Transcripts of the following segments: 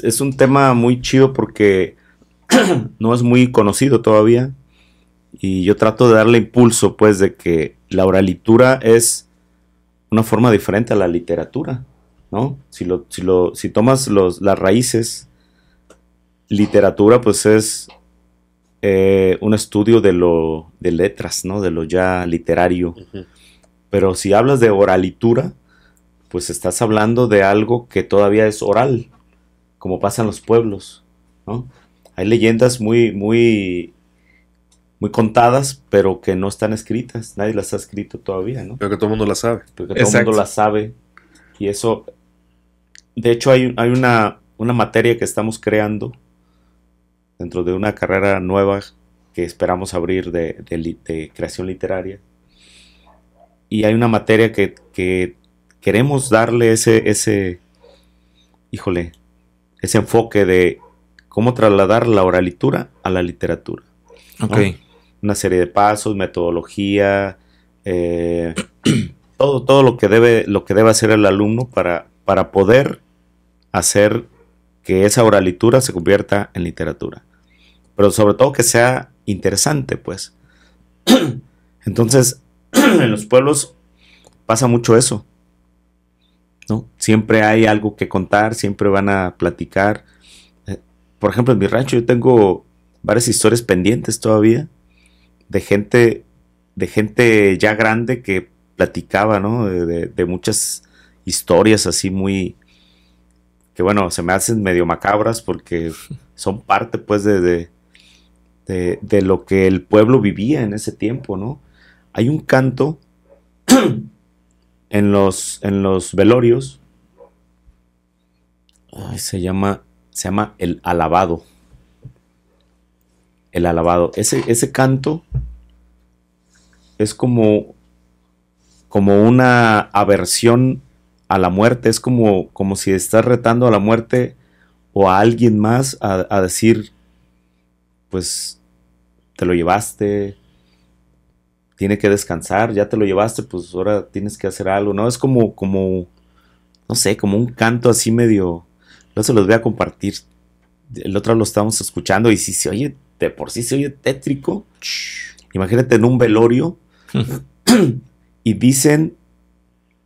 es un tema muy chido porque no es muy conocido todavía. Y yo trato de darle impulso, pues, de que la oralitura es una forma diferente a la literatura, ¿no? Si, si, tomas las raíces, literatura, pues es eh, un estudio de lo de letras, ¿no? De lo ya literario. Pero si hablas de oralitura, pues estás hablando de algo que todavía es oral, como pasan los pueblos, ¿no? Hay leyendas muy, muy, muy contadas, pero que no están escritas, nadie las ha escrito todavía, ¿no? Pero que todo el mundo las sabe. todo el mundo las sabe. Y eso, de hecho, hay, hay una, una materia que estamos creando dentro de una carrera nueva que esperamos abrir de, de, de creación literaria. Y hay una materia que, que queremos darle ese, ese, híjole, ese enfoque de cómo trasladar la oralitura a la literatura. Una serie de pasos, metodología, eh, todo, todo lo que debe, lo que debe hacer el alumno para, para poder hacer que esa oralitura se convierta en literatura. Pero sobre todo que sea interesante, pues. Entonces, en los pueblos pasa mucho eso. Siempre hay algo que contar, siempre van a platicar. Eh, por ejemplo, en mi rancho yo tengo varias historias pendientes todavía de gente, de gente ya grande que platicaba, De, muchas historias así muy, que bueno, se me hacen medio macabras porque son parte pues de, de lo que el pueblo vivía en ese tiempo, ¿no? Hay un canto en los, en los velorios, se llama, se llama el alabado. El alabado. Ese, ese canto es como, como una aversión a la muerte, es como, como si estás retando a la muerte o a alguien más a, a decir, pues te lo llevaste, tiene que descansar, ya te lo llevaste, pues ahora tienes que hacer algo, ¿no? Es como, como, no sé, como un canto así medio, no se los voy a compartir. El otro lo estábamos escuchando y si se oye, de por sí se oye tétrico, imagínate en un velorio y dicen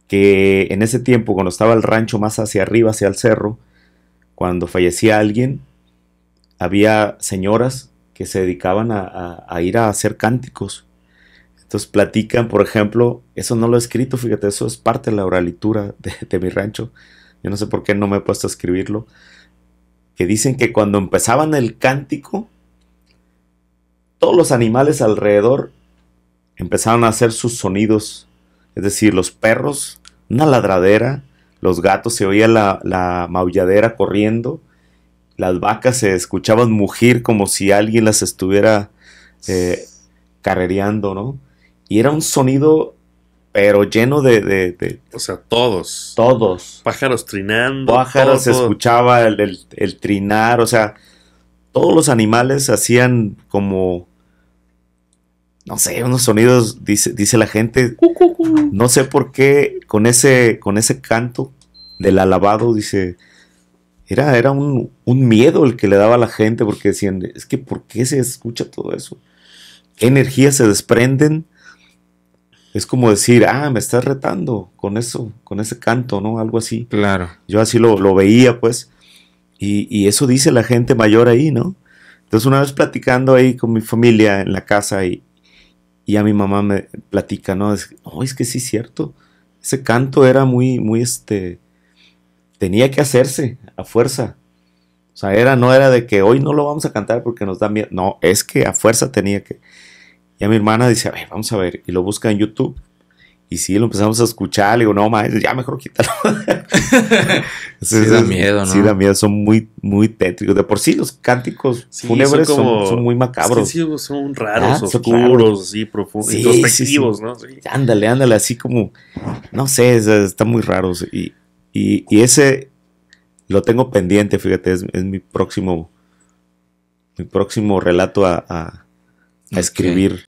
que en ese tiempo, cuando estaba el rancho más hacia arriba, hacia el cerro, cuando fallecía alguien, había señoras que se dedicaban a ir a hacer cánticos entonces platican, por ejemplo, eso no lo he escrito, fíjate, eso es parte de la oralitura de, de mi rancho. Yo no sé por qué no me he puesto a escribirlo. Que dicen que cuando empezaban el cántico, todos los animales alrededor empezaron a hacer sus sonidos. Es decir, los perros, una ladradera, los gatos se oía la, maulladera corriendo, las vacas se escuchaban mugir como si alguien las estuviera eh, carrereando, ¿no? Y era un sonido, pero lleno de... de, de o sea, todos. Todos. Pájaros trinando. Pájaros, se escuchaba el, trinar, o sea, todos los animales hacían como no sé, unos sonidos, dice, dice la gente. No sé por qué con ese, con ese canto del alabado, dice, era, era un, un, miedo el que le daba a la gente porque decían, es que ¿por qué se escucha todo eso? ¿Qué energías se desprenden es como decir, ah, me estás retando con eso, con ese canto, ¿no? Algo así. Claro. Yo así lo, veía, pues. Y, eso dice la gente mayor ahí, ¿no? Entonces, una vez platicando ahí con mi familia en la casa y, y a mi mamá me platica, ¿no? Es, oh, es que sí, cierto. Ese canto era muy, muy, este, tenía que hacerse a fuerza. O sea, era, no era de que hoy no lo vamos a cantar porque nos da miedo. No, es que a fuerza tenía que, a mi hermana dice, a ver, vamos a ver. Y lo busca en YouTube. Y sí, lo empezamos a escuchar. Le digo, no, ma, ya mejor quítalo. sí, da miedo, ¿no? Sí, da miedo. Son muy, muy tétricos. De por sí, los cánticos fúnebres son, muy macabros. Sí, son raros, oscuros, así, profundos, sí, introspectivos, ¿no? Ándale, ándale, así como, no sé, está muy raros. Y, y, ese lo tengo pendiente, fíjate, es, mi próximo, mi próximo relato a, escribir.